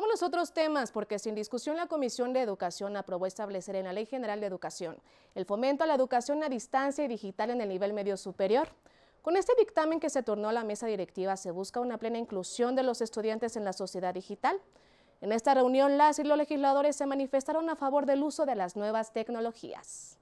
Vamos a los otros temas, porque sin discusión la Comisión de Educación aprobó establecer en la Ley General de Educación el fomento a la educación a distancia y digital en el nivel medio superior. Con este dictamen que se tornó a la mesa directiva se busca una plena inclusión de los estudiantes en la sociedad digital. En esta reunión, las y los legisladores se manifestaron a favor del uso de las nuevas tecnologías.